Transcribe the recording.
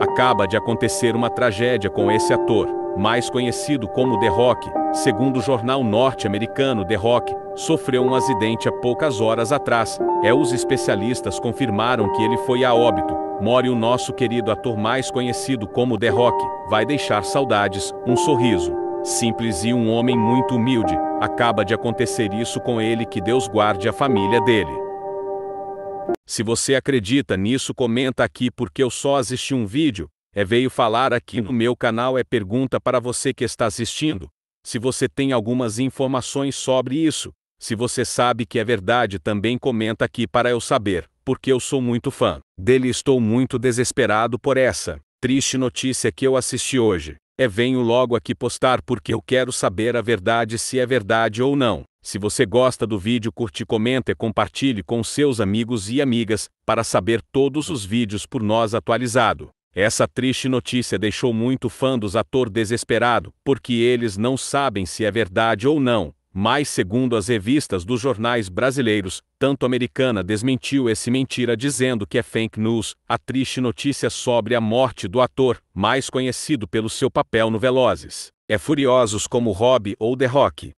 Acaba de acontecer uma tragédia com esse ator, mais conhecido como The Rock, segundo o jornal norte-americano The Rock, sofreu um acidente há poucas horas atrás. É os especialistas confirmaram que ele foi a óbito. More o nosso querido ator mais conhecido como The Rock, vai deixar saudades, um sorriso. Simples e um homem muito humilde. Acaba de acontecer isso com ele, que Deus guarde a família dele. Se você acredita nisso, comenta aqui porque eu só assisti um vídeo, é veio falar aqui no meu canal é pergunta para você que está assistindo. Se você tem algumas informações sobre isso, se você sabe que é verdade, também comenta aqui para eu saber, porque eu sou muito fã dele estou muito desesperado por essa triste notícia que eu assisti hoje. É venho logo aqui postar porque eu quero saber a verdade se é verdade ou não. Se você gosta do vídeo, curte, comenta e compartilhe com seus amigos e amigas para saber todos os vídeos por nós atualizado. Essa triste notícia deixou muito fã dos ator desesperado, porque eles não sabem se é verdade ou não. Mas segundo as revistas dos jornais brasileiros, tanto americana desmentiu esse mentira dizendo que é fake news, a triste notícia sobre a morte do ator, mais conhecido pelo seu papel no Velozes. É Furiosos como Rob ou The Rock.